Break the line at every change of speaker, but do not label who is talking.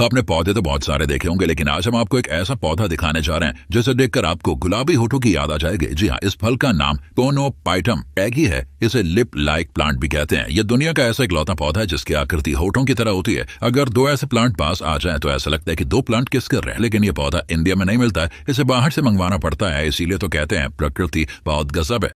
तो आपने पौधे तो बहुत सारे देखे होंगे लेकिन आज हम आपको एक ऐसा पौधा दिखाने जा रहे हैं जिसे देखकर आपको गुलाबी होठों की याद आ जाएगी जी हाँ इस फल का नाम कोनो पाइटम एगी है इसे लिप लाइक प्लांट भी कहते हैं यह दुनिया का ऐसा इकलौता पौधा है जिसकी आकृति होठों की तरह होती है अगर दो ऐसे प्लांट पास आ जाए तो ऐसा लगता है की दो प्लांट किस कर रहे हैं लेकिन यह पौधा इंडिया में नहीं मिलता है इसे बाहर से मंगवाना पड़ता है इसीलिए तो कहते हैं प्रकृति बहुत गजब है